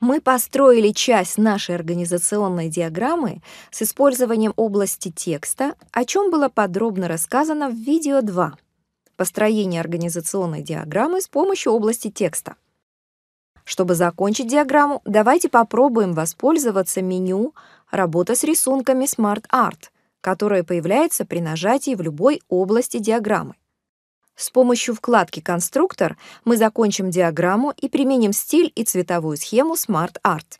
Мы построили часть нашей организационной диаграммы с использованием области текста, о чем было подробно рассказано в видео 2 «Построение организационной диаграммы с помощью области текста». Чтобы закончить диаграмму, давайте попробуем воспользоваться меню «Работа с рисунками Smart Art», которое появляется при нажатии в любой области диаграммы. С помощью вкладки «Конструктор» мы закончим диаграмму и применим стиль и цветовую схему Smart Art.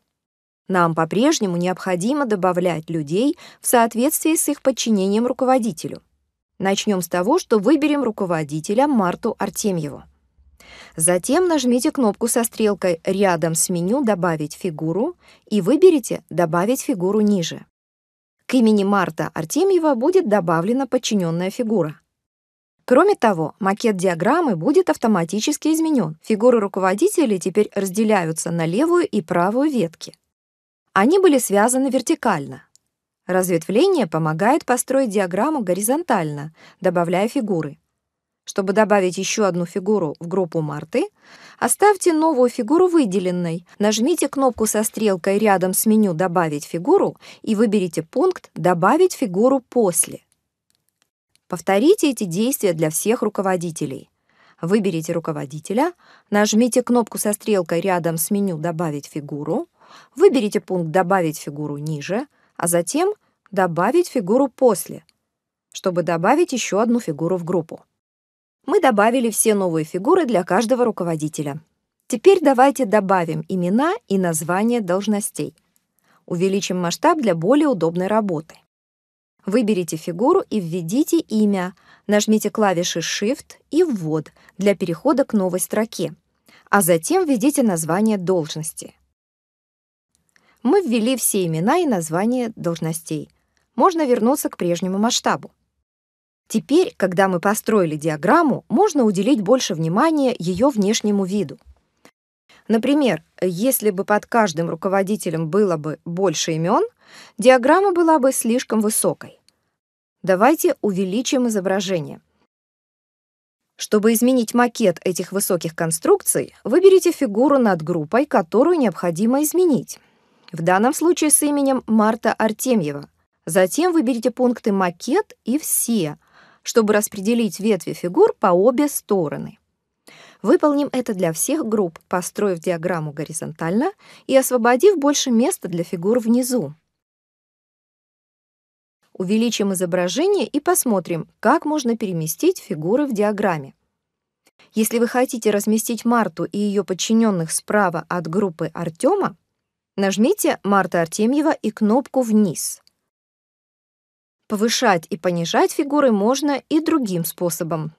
Нам по-прежнему необходимо добавлять людей в соответствии с их подчинением руководителю. Начнем с того, что выберем руководителя Марту Артемьеву. Затем нажмите кнопку со стрелкой рядом с меню «Добавить фигуру» и выберите «Добавить фигуру ниже». К имени Марта Артемьева будет добавлена подчиненная фигура. Кроме того, макет диаграммы будет автоматически изменен. Фигуры руководителей теперь разделяются на левую и правую ветки. Они были связаны вертикально. Разветвление помогает построить диаграмму горизонтально, добавляя фигуры. Чтобы добавить еще одну фигуру в группу Марты, оставьте новую фигуру выделенной, нажмите кнопку со стрелкой рядом с меню «Добавить фигуру» и выберите пункт «Добавить фигуру после». Повторите эти действия для всех руководителей. Выберите руководителя, нажмите кнопку со стрелкой рядом с меню «Добавить фигуру», выберите пункт «Добавить фигуру ниже», а затем «Добавить фигуру после», чтобы добавить еще одну фигуру в группу. Мы добавили все новые фигуры для каждого руководителя. Теперь давайте добавим имена и названия должностей. Увеличим масштаб для более удобной работы. Выберите фигуру и введите имя. Нажмите клавиши Shift и «Ввод» для перехода к новой строке, а затем введите название должности. Мы ввели все имена и названия должностей. Можно вернуться к прежнему масштабу. Теперь, когда мы построили диаграмму, можно уделить больше внимания ее внешнему виду. Например, если бы под каждым руководителем было бы больше имен, диаграмма была бы слишком высокой. Давайте увеличим изображение. Чтобы изменить макет этих высоких конструкций, выберите фигуру над группой, которую необходимо изменить. В данном случае с именем Марта Артемьева. Затем выберите пункты «Макет» и «Все», чтобы распределить ветви фигур по обе стороны. Выполним это для всех групп, построив диаграмму горизонтально и освободив больше места для фигур внизу. Увеличим изображение и посмотрим, как можно переместить фигуры в диаграмме. Если вы хотите разместить Марту и ее подчиненных справа от группы Артема, нажмите «Марта Артемьева» и кнопку «Вниз». Повышать и понижать фигуры можно и другим способом,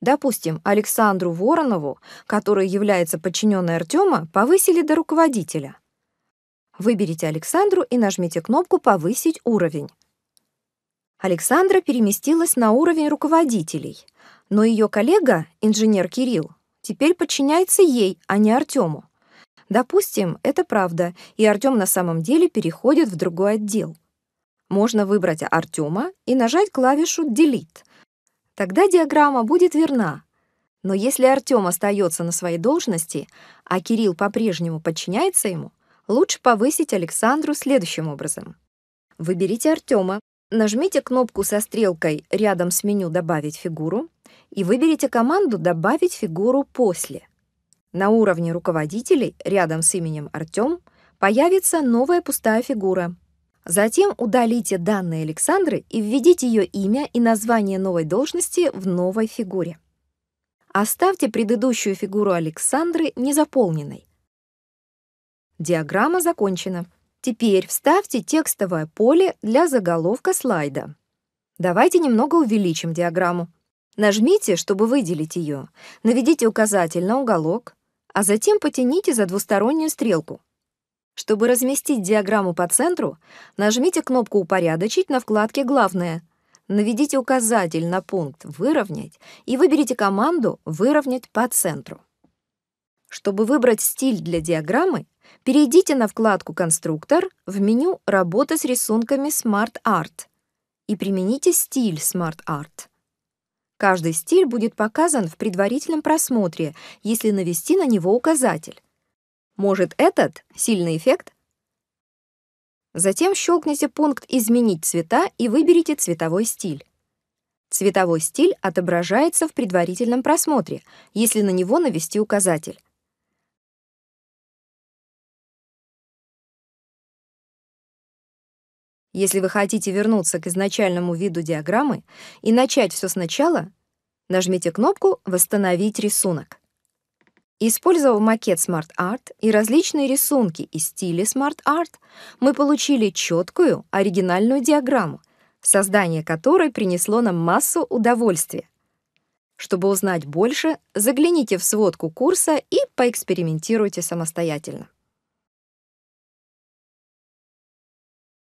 Допустим, Александру Воронову, которая является подчиненной Артема, повысили до руководителя. Выберите Александру и нажмите кнопку «Повысить уровень». Александра переместилась на уровень руководителей, но ее коллега, инженер Кирилл, теперь подчиняется ей, а не Артему. Допустим, это правда, и Артем на самом деле переходит в другой отдел. Можно выбрать Артема и нажать клавишу «Delete», тогда диаграмма будет верна. Но если Артём остается на своей должности, а Кирилл по-прежнему подчиняется ему, лучше повысить Александру следующим образом. Выберите Артёма, нажмите кнопку со стрелкой рядом с меню «Добавить фигуру» и выберите команду «Добавить фигуру после». На уровне руководителей рядом с именем Артём появится новая пустая фигура — Затем удалите данные Александры и введите ее имя и название новой должности в новой фигуре. Оставьте предыдущую фигуру Александры незаполненной. Диаграмма закончена. Теперь вставьте текстовое поле для заголовка слайда. Давайте немного увеличим диаграмму. Нажмите, чтобы выделить ее, наведите указатель на уголок, а затем потяните за двустороннюю стрелку. Чтобы разместить диаграмму по центру, нажмите кнопку «Упорядочить» на вкладке «Главное». Наведите указатель на пункт «Выровнять» и выберите команду «Выровнять по центру». Чтобы выбрать стиль для диаграммы, перейдите на вкладку «Конструктор» в меню «Работа с рисунками Smart Art» и примените стиль Smart Art. Каждый стиль будет показан в предварительном просмотре, если навести на него указатель. Может, этот сильный эффект? Затем щелкните пункт «Изменить цвета» и выберите цветовой стиль. Цветовой стиль отображается в предварительном просмотре, если на него навести указатель. Если вы хотите вернуться к изначальному виду диаграммы и начать все сначала, нажмите кнопку «Восстановить рисунок». Использовав макет Smart Art и различные рисунки и стили Smart Art, мы получили четкую, оригинальную диаграмму, создание которой принесло нам массу удовольствия. Чтобы узнать больше, загляните в сводку курса и поэкспериментируйте самостоятельно.